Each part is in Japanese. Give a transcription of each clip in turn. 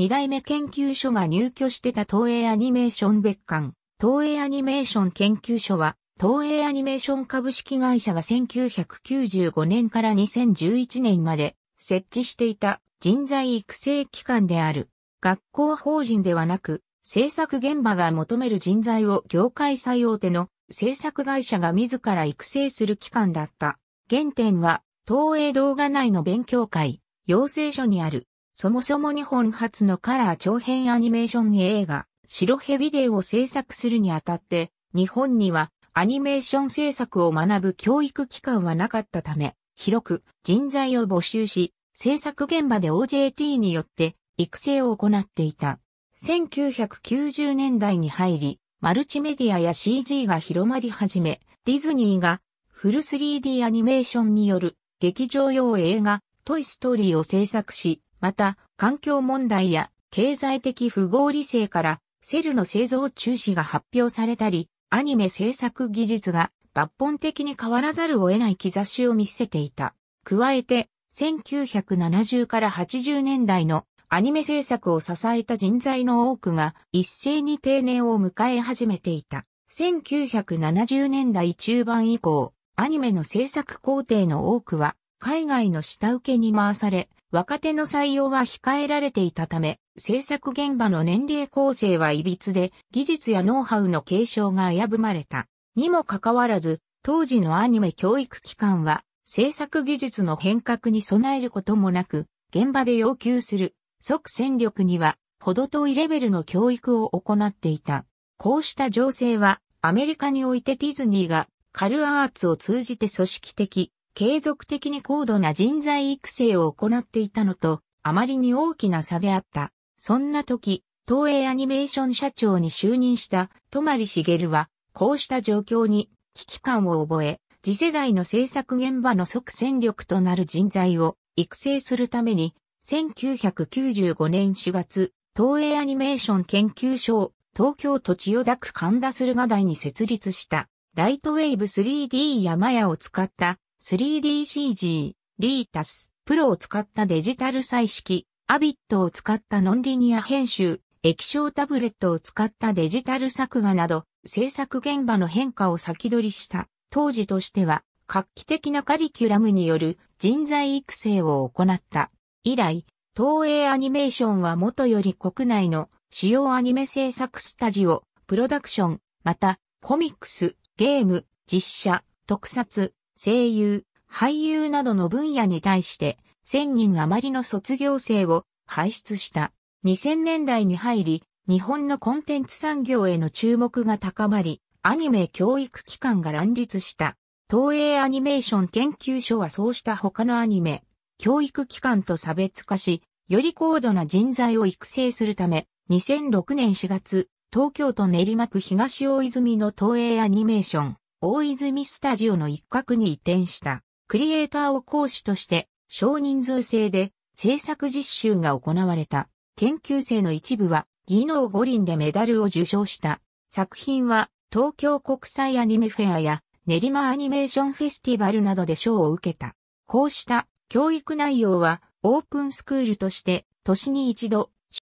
二代目研究所が入居してた東映アニメーション別館、東映アニメーション研究所は、東映アニメーション株式会社が1995年から2011年まで設置していた人材育成機関である。学校法人ではなく、制作現場が求める人材を業界最大手の制作会社が自ら育成する機関だった。原点は、東映動画内の勉強会、養成所にあるそもそも日本初のカラー長編アニメーション映画、白ヘビデオを制作するにあたって、日本にはアニメーション制作を学ぶ教育機関はなかったため、広く人材を募集し、制作現場で OJT によって育成を行っていた。1990年代に入り、マルチメディアや CG が広まり始め、ディズニーがフル 3D アニメーションによる劇場用映画トイストーリーを制作し、また、環境問題や経済的不合理性からセルの製造中止が発表されたり、アニメ制作技術が抜本的に変わらざるを得ない兆しを見せていた。加えて、1970から80年代のアニメ制作を支えた人材の多くが一斉に定年を迎え始めていた。1970年代中盤以降、アニメの制作工程の多くは海外の下請けに回され、若手の採用は控えられていたため、制作現場の年齢構成は歪で、技術やノウハウの継承が危ぶまれた。にもかかわらず、当時のアニメ教育機関は、制作技術の変革に備えることもなく、現場で要求する即戦力には、ほど遠いレベルの教育を行っていた。こうした情勢は、アメリカにおいてディズニーがカルアーツを通じて組織的、継続的に高度な人材育成を行っていたのと、あまりに大きな差であった。そんな時、東映アニメーション社長に就任した泊茂は、こうした状況に危機感を覚え、次世代の制作現場の即戦力となる人材を育成するために、1995年4月、東映アニメーション研究所を東京都千代田区神田駿河台に設立したライトウェイブ 3D 山屋を使った 3DCG、リータス、プロを使ったデジタル彩色、アビットを使ったノンリニア編集、液晶タブレットを使ったデジタル作画など、制作現場の変化を先取りした、当時としては、画期的なカリキュラムによる人材育成を行った。以来、東映アニメーションはもとより国内の主要アニメ制作スタジオ、プロダクション、また、コミックス、ゲーム、実写、特撮、声優、俳優などの分野に対して1000人余りの卒業生を輩出した。2000年代に入り、日本のコンテンツ産業への注目が高まり、アニメ教育機関が乱立した。東映アニメーション研究所はそうした他のアニメ、教育機関と差別化し、より高度な人材を育成するため、2006年4月、東京都練馬区東大泉の東映アニメーション大泉スタジオの一角に移転した、クリエイターを講師として、少人数制で制作実習が行われた。研究生の一部は、技能五輪でメダルを受賞した。作品は、東京国際アニメフェアや、練馬アニメーションフェスティバルなどで賞を受けた。こうした教育内容は、オープンスクールとして、年に一度、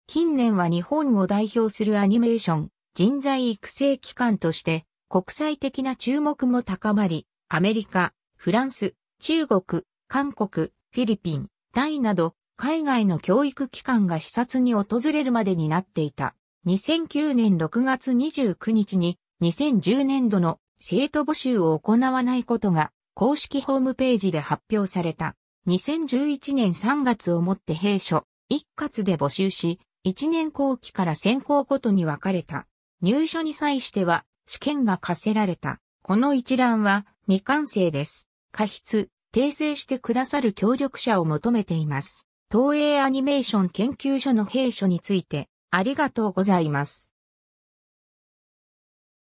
近年は日本を代表するアニメーション、人材育成機関として、国際的な注目も高まり、アメリカ、フランス、中国、韓国、フィリピン、タイなど、海外の教育機関が視察に訪れるまでになっていた。2009年6月29日に2010年度の生徒募集を行わないことが公式ホームページで発表された。2011年3月をもって弊所、一括で募集し、1年後期から選考ごとに分かれた。入所に際しては試験が課せられた。この一覧は未完成です。過失、訂正してくださる協力者を求めています。東映アニメーション研究所の弊所についてありがとうございます。